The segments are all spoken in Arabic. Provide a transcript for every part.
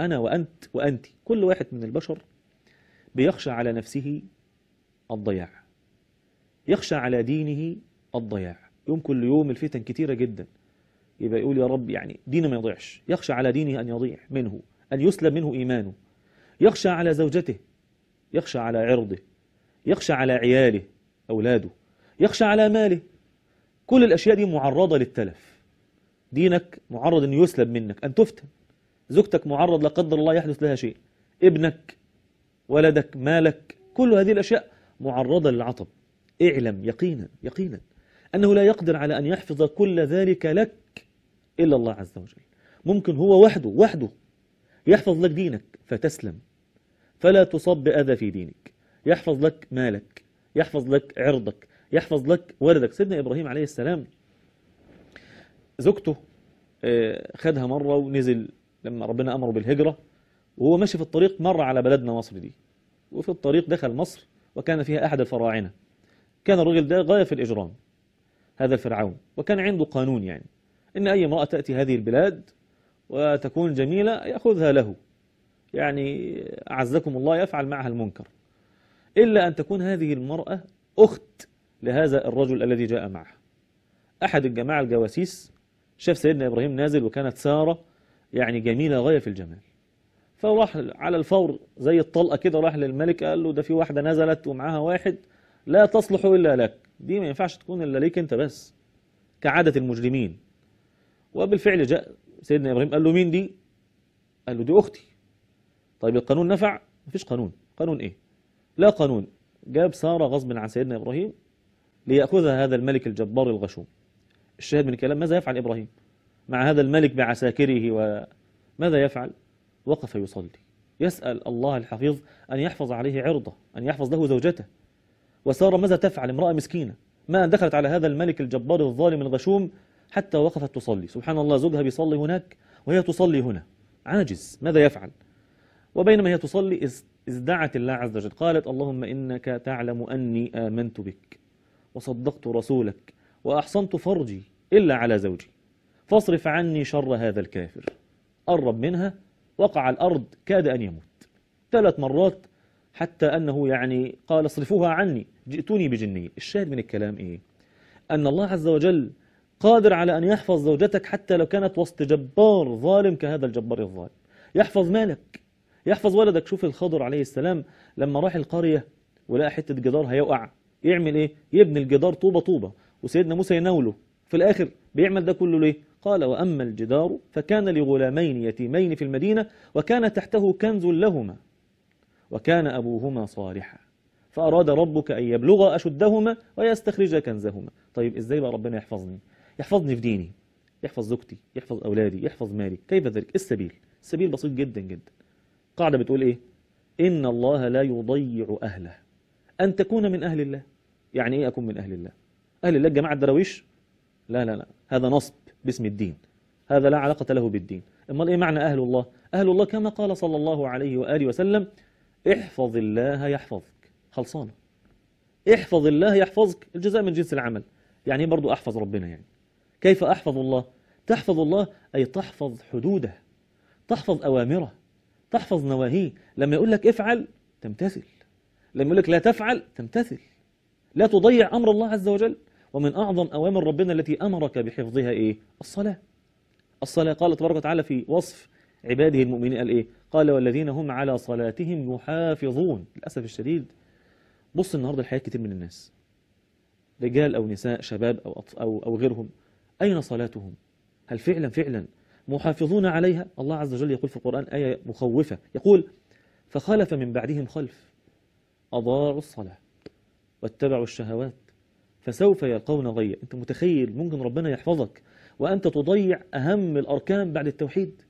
أنا وأنت وأنت كل واحد من البشر بيخشى على نفسه الضياع يخشى على دينه الضياع يوم كل يوم الفتن كتيرة جدا يبقى يقول يا رب يعني دينه ما يضيعش يخشى على دينه أن يضيع منه أن يسلب منه إيمانه يخشى على زوجته يخشى على عرضه يخشى على عياله أولاده يخشى على ماله كل الأشياء دي معرضة للتلف دينك معرض أن يسلب منك أن تفتن زوجتك معرض لا قدر الله يحدث لها شيء ابنك ولدك مالك كل هذه الأشياء معرضة للعطب اعلم يقينا يقينا أنه لا يقدر على أن يحفظ كل ذلك لك إلا الله عز وجل ممكن هو وحده وحده يحفظ لك دينك فتسلم فلا تصاب بأذى في دينك يحفظ لك مالك يحفظ لك عرضك يحفظ لك ولدك سيدنا إبراهيم عليه السلام زوجته آه، خدها مرة ونزل لما ربنا أمره بالهجرة وهو ماشي في الطريق مر على بلدنا مصر دي وفي الطريق دخل مصر وكان فيها أحد الفراعنة كان الرجل ده غاية في الإجرام هذا الفرعون وكان عنده قانون يعني إن أي امرأة تأتي هذه البلاد وتكون جميلة يأخذها له يعني أعزكم الله يفعل معها المنكر إلا أن تكون هذه المرأة أخت لهذا الرجل الذي جاء معه أحد الجماعة الجواسيس شاف سيدنا إبراهيم نازل وكانت سارة يعني جميلة غاية في الجمال فراح على الفور زي الطلقة كده راح للملك قال له ده في واحدة نزلت ومعاها واحد لا تصلح إلا لك دي ما ينفعش تكون إلا ليك أنت بس كعادة المجرمين وبالفعل جاء سيدنا إبراهيم قال له مين دي قال له دي أختي طيب القانون نفع مفيش قانون قانون إيه لا قانون جاب سارة غصب عن سيدنا إبراهيم ليأخذها هذا الملك الجبار الغشوم الشاهد من الكلام ماذا يفعل إبراهيم مع هذا الملك بعساكره وماذا يفعل وقف يصلي يسأل الله الحفيظ أن يحفظ عليه عرضه أن يحفظ له زوجته وسارة ماذا تفعل امرأة مسكينة ما دخلت على هذا الملك الجبار الظالم الغشوم حتى وقفت تصلي سبحان الله زوجها بيصلي هناك وهي تصلي هنا عاجز ماذا يفعل وبينما هي تصلي ازدعت الله عز وجل قالت اللهم إنك تعلم أني آمنت بك وصدقت رسولك وأحصنت فرجي إلا على زوجي فاصرف عني شر هذا الكافر قرب منها وقع الأرض كاد أن يموت ثلاث مرات حتى أنه يعني قال اصرفوها عني جئتوني بجنية الشاهد من الكلام إيه أن الله عز وجل قادر على أن يحفظ زوجتك حتى لو كانت وسط جبار ظالم كهذا الجبار الظالم يحفظ مالك يحفظ ولدك شوف الخضر عليه السلام لما راح القرية ولقى حتة جدار هيوقع يعمل ايه يبني الجدار طوبة طوبة وسيدنا موسى يناوله في الآخر بيعمل ده كله ليه قال وأما الجدار فكان لغلامين يتيمين في المدينة وكان تحته كنز لهما وكان أبوهما صالحا فأراد ربك أن يبلغ أشدهما ويستخرج كنزهما طيب إزاي بقى ربنا يحفظني يحفظني في ديني يحفظ زوجتي يحفظ أولادي يحفظ مالي كيف ذلك السبيل السبيل بسيط جدا جدا قاعدة بتقول إيه إن الله لا يضيع أهله أن تكون من أهل الله يعني إيه أكون من أهل الله أهل الله جماعة الدراويش لا لا لا هذا نصب باسم الدين هذا لا علاقة له بالدين أمال إيه معنى أهل الله أهل الله كما قال صلى الله عليه وآله وسلم احفظ الله يحفظك خلصانة احفظ الله يحفظك الجزاء من جنس العمل يعني ايه برضو أحفظ ربنا يعني كيف أحفظ الله تحفظ الله أي تحفظ حدوده تحفظ أوامره تحفظ نواهيه لما يقول لك افعل تمتثل لما يقول لك لا تفعل تمتثل لا تضيع أمر الله عز وجل ومن أعظم أوامر ربنا التي أمرك بحفظها إيه؟ الصلاة الصلاة قال تبارك وتعالى في وصف عباده المؤمنين قال إيه؟ قال والذين هم على صلاتهم يحافظون للأسف الشديد بص النهاردة الحياة كتير من الناس رجال أو نساء شباب أو, أو, أو غيرهم أين صلاتهم؟ هل فعلا فعلا محافظون عليها؟ الله عز وجل يقول في القرآن آية مخوفة يقول فخلف من بعدهم خلف أضاعوا الصلاة واتبعوا الشهوات فسوف يلقون ضيع أنت متخيل ممكن ربنا يحفظك وأنت تضيع أهم الأركان بعد التوحيد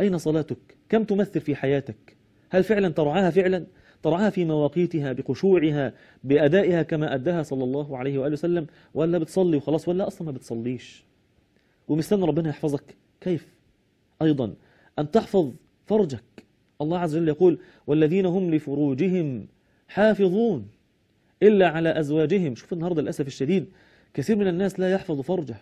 أين صلاتك؟ كم تمثل في حياتك؟ هل فعلا ترعاها فعلا؟ ترعاها في مواقيتها بخشوعها بأدائها كما أداها صلى الله عليه وآله وسلم ولا بتصلي وخلاص ولا أصلا ما بتصليش ومستنى ربنا يحفظك كيف أيضا أن تحفظ فرجك الله عز وجل يقول والذين هم لفروجهم حافظون إلا على أزواجهم شوف النهاردة للأسف الشديد كثير من الناس لا يحفظ فرجه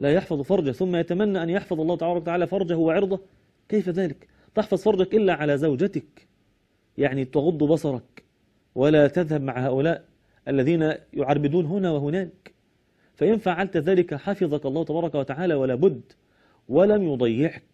لا يحفظ فرجه ثم يتمنى أن يحفظ الله تبارك وتعالى فرجه وعرضه كيف ذلك تحفظ فرجك إلا على زوجتك يعني تغض بصرك ولا تذهب مع هؤلاء الذين يعربدون هنا وهناك فإن فعلت ذلك حفظك الله تبارك وتعالى ولا بد ولم يضيعك